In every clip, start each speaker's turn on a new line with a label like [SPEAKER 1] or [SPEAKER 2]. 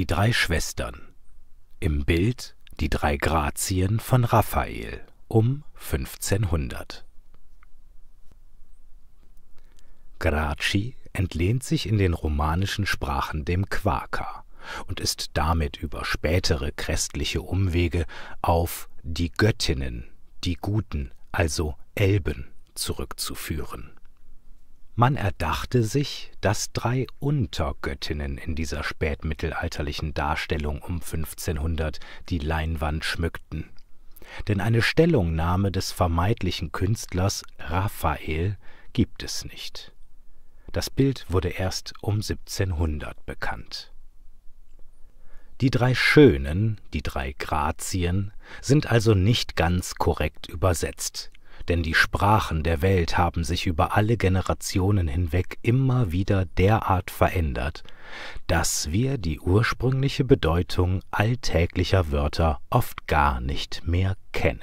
[SPEAKER 1] Die drei Schwestern. Im Bild die drei Grazien von Raphael um 1500. Graci entlehnt sich in den romanischen Sprachen dem Quaker und ist damit über spätere christliche Umwege auf die Göttinnen, die Guten, also Elben zurückzuführen man erdachte sich, dass drei Untergöttinnen in dieser spätmittelalterlichen Darstellung um 1500 die Leinwand schmückten. Denn eine Stellungnahme des vermeintlichen Künstlers Raphael gibt es nicht. Das Bild wurde erst um 1700 bekannt. Die drei Schönen, die drei Grazien, sind also nicht ganz korrekt übersetzt denn die Sprachen der Welt haben sich über alle Generationen hinweg immer wieder derart verändert, dass wir die ursprüngliche Bedeutung alltäglicher Wörter oft gar nicht mehr kennen.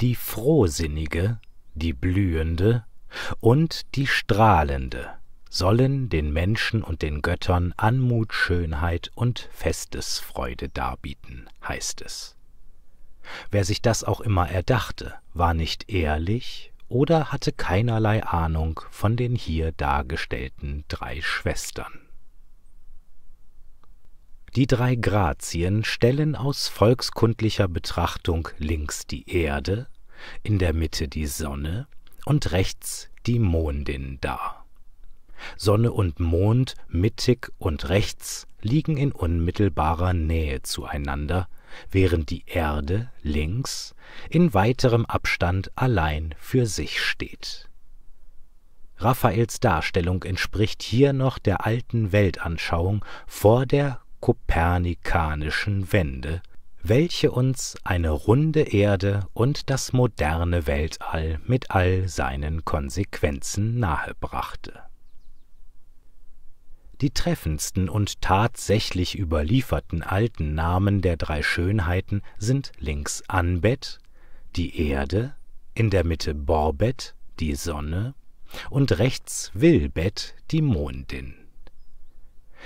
[SPEAKER 1] Die frohsinnige, die blühende und die strahlende sollen den Menschen und den Göttern Anmut, Schönheit und Festesfreude darbieten, heißt es. Wer sich das auch immer erdachte, war nicht ehrlich oder hatte keinerlei Ahnung von den hier dargestellten drei Schwestern. Die drei Grazien stellen aus volkskundlicher Betrachtung links die Erde, in der Mitte die Sonne und rechts die Mondin dar Sonne und Mond mittig und rechts liegen in unmittelbarer Nähe zueinander, während die Erde links in weiterem Abstand allein für sich steht. Raphaels Darstellung entspricht hier noch der alten Weltanschauung vor der kopernikanischen Wende, welche uns eine runde Erde und das moderne Weltall mit all seinen Konsequenzen nahebrachte die treffendsten und tatsächlich überlieferten alten Namen der drei Schönheiten sind links Anbet, die Erde, in der Mitte Borbet, die Sonne, und rechts Wilbet, die Mondin.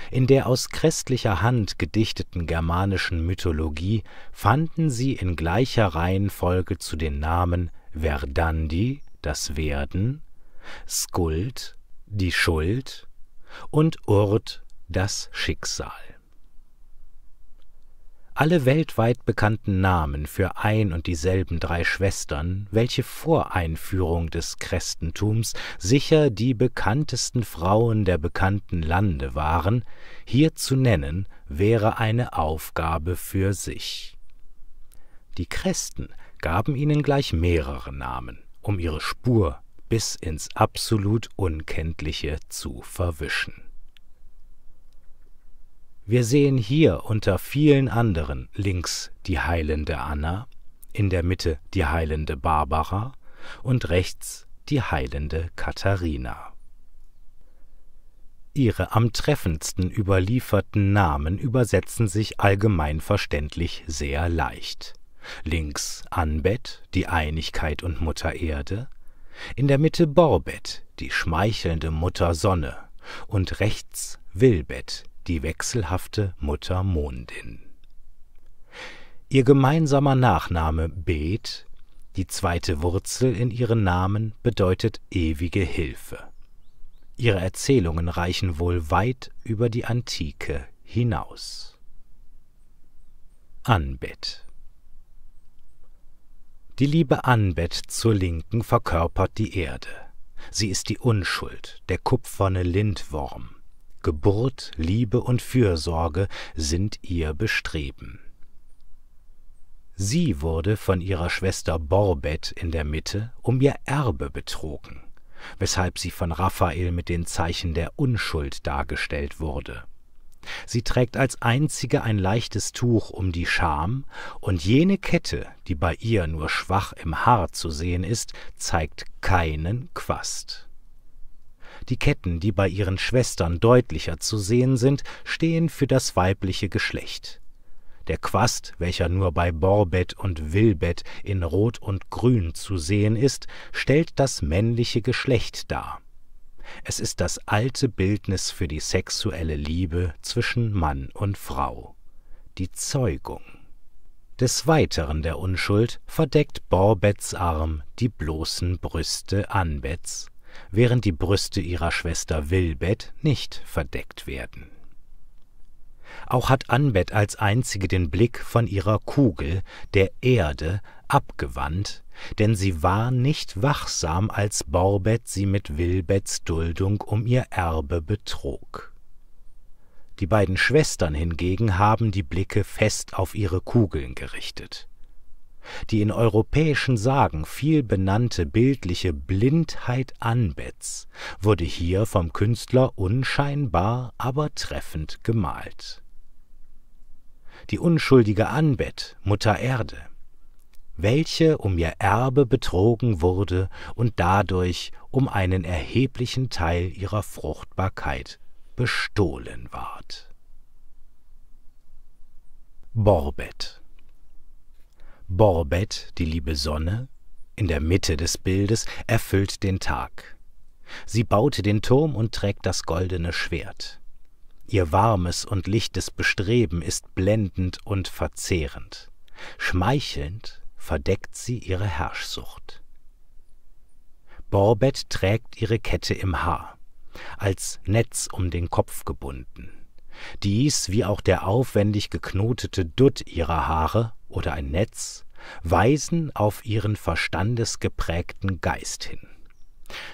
[SPEAKER 1] In der aus christlicher Hand gedichteten germanischen Mythologie fanden sie in gleicher Reihenfolge zu den Namen Verdandi, das Werden, Skuld, die Schuld und Urd das Schicksal. Alle weltweit bekannten Namen für ein und dieselben drei Schwestern, welche vor Einführung des Christentums sicher die bekanntesten Frauen der bekannten Lande waren, hier zu nennen, wäre eine Aufgabe für sich. Die Christen gaben ihnen gleich mehrere Namen, um ihre Spur bis ins absolut Unkenntliche zu verwischen. Wir sehen hier unter vielen anderen links die heilende Anna, in der Mitte die heilende Barbara und rechts die heilende Katharina. Ihre am treffendsten überlieferten Namen übersetzen sich allgemein verständlich sehr leicht. Links Anbet, die Einigkeit und Mutter Erde, in der Mitte Borbet, die schmeichelnde Mutter Sonne, und rechts Wilbet, die wechselhafte Mutter Mondin. Ihr gemeinsamer Nachname Bet, die zweite Wurzel in ihren Namen, bedeutet ewige Hilfe. Ihre Erzählungen reichen wohl weit über die Antike hinaus. Anbet die liebe Anbet zur Linken verkörpert die Erde. Sie ist die Unschuld, der kupferne Lindwurm. Geburt, Liebe und Fürsorge sind ihr Bestreben. Sie wurde von ihrer Schwester Borbet in der Mitte um ihr Erbe betrogen, weshalb sie von Raphael mit den Zeichen der Unschuld dargestellt wurde. Sie trägt als einzige ein leichtes Tuch um die Scham, und jene Kette, die bei ihr nur schwach im Haar zu sehen ist, zeigt keinen Quast. Die Ketten, die bei ihren Schwestern deutlicher zu sehen sind, stehen für das weibliche Geschlecht. Der Quast, welcher nur bei Borbet und Wilbet in Rot und Grün zu sehen ist, stellt das männliche Geschlecht dar es ist das alte Bildnis für die sexuelle Liebe zwischen Mann und Frau, die Zeugung. Des Weiteren der Unschuld verdeckt Borbets Arm die bloßen Brüste Anbets, während die Brüste ihrer Schwester Wilbet nicht verdeckt werden auch hat Anbet als einzige den Blick von ihrer Kugel, der Erde, abgewandt, denn sie war nicht wachsam, als Borbet sie mit Wilbets Duldung um ihr Erbe betrog. Die beiden Schwestern hingegen haben die Blicke fest auf ihre Kugeln gerichtet die in europäischen Sagen viel benannte bildliche Blindheit Anbets wurde hier vom Künstler unscheinbar, aber treffend gemalt. Die unschuldige Anbet, Mutter Erde, welche um ihr Erbe betrogen wurde und dadurch um einen erheblichen Teil ihrer Fruchtbarkeit bestohlen ward. Borbet Borbet, die liebe Sonne, in der Mitte des Bildes, erfüllt den Tag. Sie baute den Turm und trägt das goldene Schwert. Ihr warmes und lichtes Bestreben ist blendend und verzehrend. Schmeichelnd verdeckt sie ihre Herrschsucht. Borbet trägt ihre Kette im Haar, als Netz um den Kopf gebunden. Dies, wie auch der aufwendig geknotete Dutt ihrer Haare oder ein Netz, weisen auf ihren verstandesgeprägten Geist hin.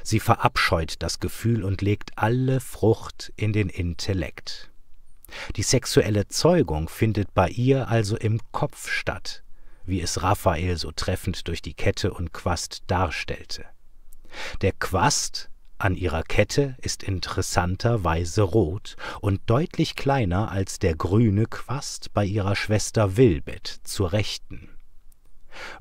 [SPEAKER 1] Sie verabscheut das Gefühl und legt alle Frucht in den Intellekt. Die sexuelle Zeugung findet bei ihr also im Kopf statt, wie es Raphael so treffend durch die Kette und Quast darstellte. Der Quast an ihrer Kette ist interessanterweise rot und deutlich kleiner als der grüne Quast bei ihrer Schwester Wilbet zur Rechten.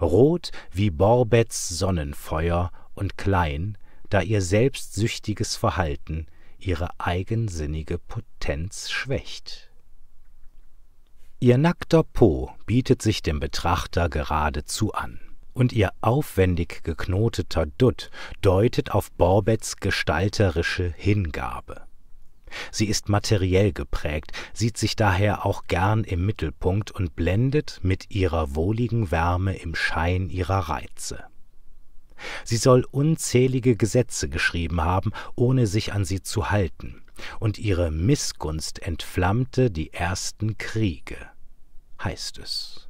[SPEAKER 1] Rot wie Borbets Sonnenfeuer und klein, da ihr selbstsüchtiges Verhalten ihre eigensinnige Potenz schwächt. Ihr nackter Po bietet sich dem Betrachter geradezu an und ihr aufwendig geknoteter Dutt deutet auf Borbets gestalterische Hingabe. Sie ist materiell geprägt, sieht sich daher auch gern im Mittelpunkt und blendet mit ihrer wohligen Wärme im Schein ihrer Reize. Sie soll unzählige Gesetze geschrieben haben, ohne sich an sie zu halten, und ihre Missgunst entflammte die ersten Kriege, heißt es.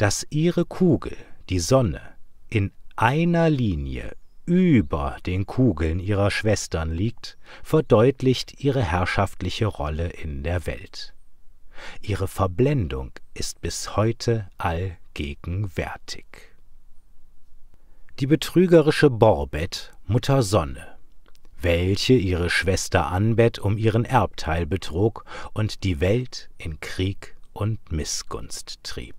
[SPEAKER 1] dass ihre Kugel, die Sonne, in einer Linie über den Kugeln ihrer Schwestern liegt, verdeutlicht ihre herrschaftliche Rolle in der Welt. Ihre Verblendung ist bis heute allgegenwärtig. Die betrügerische Borbet, Mutter Sonne, welche ihre Schwester Anbet um ihren Erbteil betrog und die Welt in Krieg und Missgunst trieb.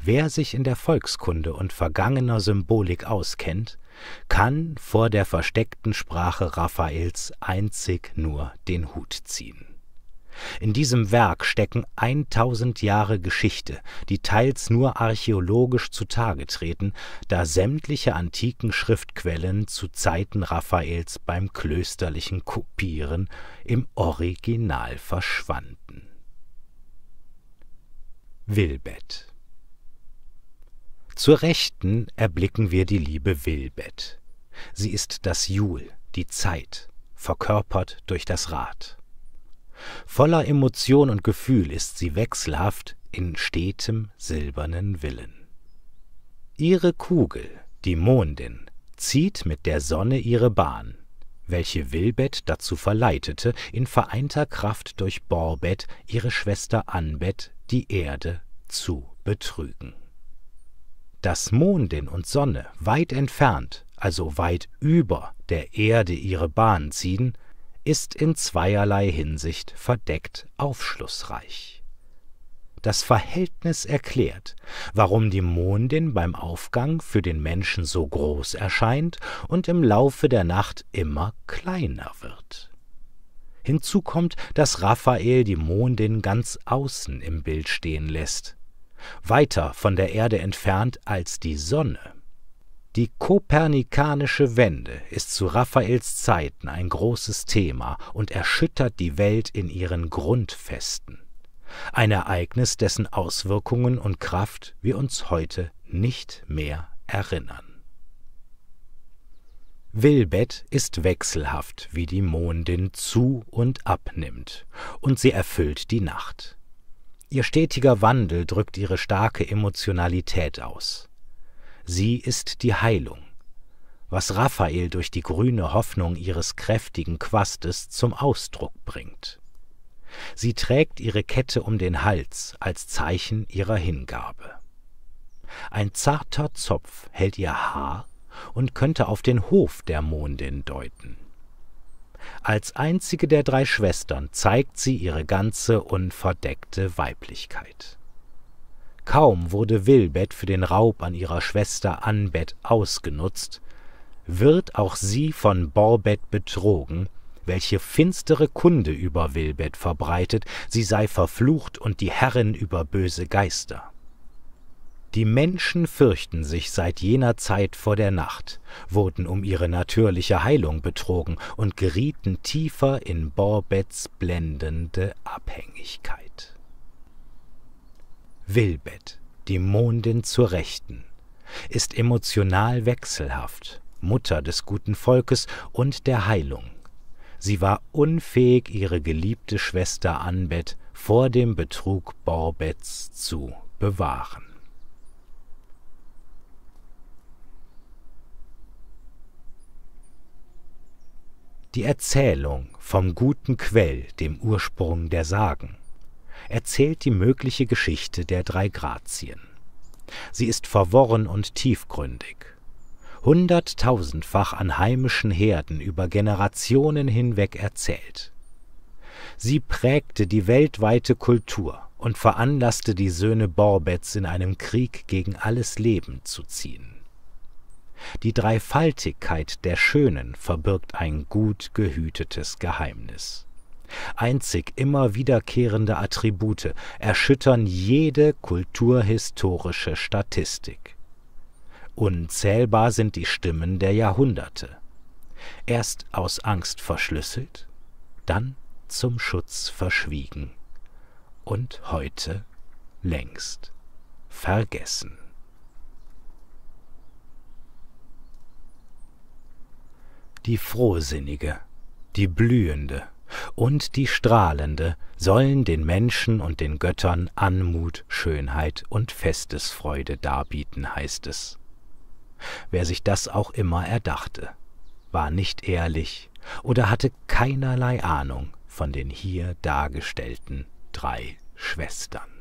[SPEAKER 1] Wer sich in der Volkskunde und vergangener Symbolik auskennt, kann vor der versteckten Sprache Raffaels einzig nur den Hut ziehen. In diesem Werk stecken 1000 Jahre Geschichte, die teils nur archäologisch zutage treten, da sämtliche antiken Schriftquellen zu Zeiten Raffaels beim klösterlichen Kopieren im Original verschwanden. Wilbett zur Rechten erblicken wir die liebe Wilbet. Sie ist das Jul, die Zeit, verkörpert durch das Rad. Voller Emotion und Gefühl ist sie wechselhaft in stetem silbernen Willen. Ihre Kugel, die Mondin, zieht mit der Sonne ihre Bahn, welche Wilbet dazu verleitete, in vereinter Kraft durch Borbet ihre Schwester Anbet, die Erde, zu betrügen dass Mondin und Sonne weit entfernt, also weit über der Erde ihre Bahn ziehen, ist in zweierlei Hinsicht verdeckt aufschlussreich. Das Verhältnis erklärt, warum die Mondin beim Aufgang für den Menschen so groß erscheint und im Laufe der Nacht immer kleiner wird. Hinzu kommt, dass Raphael die Mondin ganz außen im Bild stehen lässt, weiter von der Erde entfernt als die Sonne. Die kopernikanische Wende ist zu Raphaels Zeiten ein großes Thema und erschüttert die Welt in ihren Grundfesten. Ein Ereignis, dessen Auswirkungen und Kraft wir uns heute nicht mehr erinnern. Wilbet ist wechselhaft, wie die Mondin zu und abnimmt, und sie erfüllt die Nacht. Ihr stetiger Wandel drückt ihre starke Emotionalität aus. Sie ist die Heilung, was Raphael durch die grüne Hoffnung ihres kräftigen Quastes zum Ausdruck bringt. Sie trägt ihre Kette um den Hals als Zeichen ihrer Hingabe. Ein zarter Zopf hält ihr Haar und könnte auf den Hof der Mondin deuten. Als einzige der drei Schwestern zeigt sie ihre ganze unverdeckte Weiblichkeit. Kaum wurde Wilbet für den Raub an ihrer Schwester Anbet ausgenutzt, wird auch sie von Borbet betrogen, welche finstere Kunde über Wilbet verbreitet, sie sei verflucht und die Herrin über böse Geister. Die Menschen fürchten sich seit jener Zeit vor der Nacht, wurden um ihre natürliche Heilung betrogen und gerieten tiefer in Borbets blendende Abhängigkeit. Wilbet, die Mondin zur Rechten, ist emotional wechselhaft, Mutter des guten Volkes und der Heilung. Sie war unfähig, ihre geliebte Schwester Anbet vor dem Betrug Borbets zu bewahren. die Erzählung vom guten Quell, dem Ursprung der Sagen, erzählt die mögliche Geschichte der drei Grazien. Sie ist verworren und tiefgründig. Hunderttausendfach an heimischen Herden über Generationen hinweg erzählt. Sie prägte die weltweite Kultur und veranlasste die Söhne Borbets in einem Krieg gegen alles Leben zu ziehen. Die Dreifaltigkeit der Schönen verbirgt ein gut gehütetes Geheimnis. Einzig immer wiederkehrende Attribute erschüttern jede kulturhistorische Statistik. Unzählbar sind die Stimmen der Jahrhunderte. Erst aus Angst verschlüsselt, dann zum Schutz verschwiegen und heute längst vergessen. die Frohsinnige, die Blühende und die Strahlende sollen den Menschen und den Göttern Anmut, Schönheit und Festesfreude darbieten, heißt es. Wer sich das auch immer erdachte, war nicht ehrlich oder hatte keinerlei Ahnung von den hier dargestellten drei Schwestern.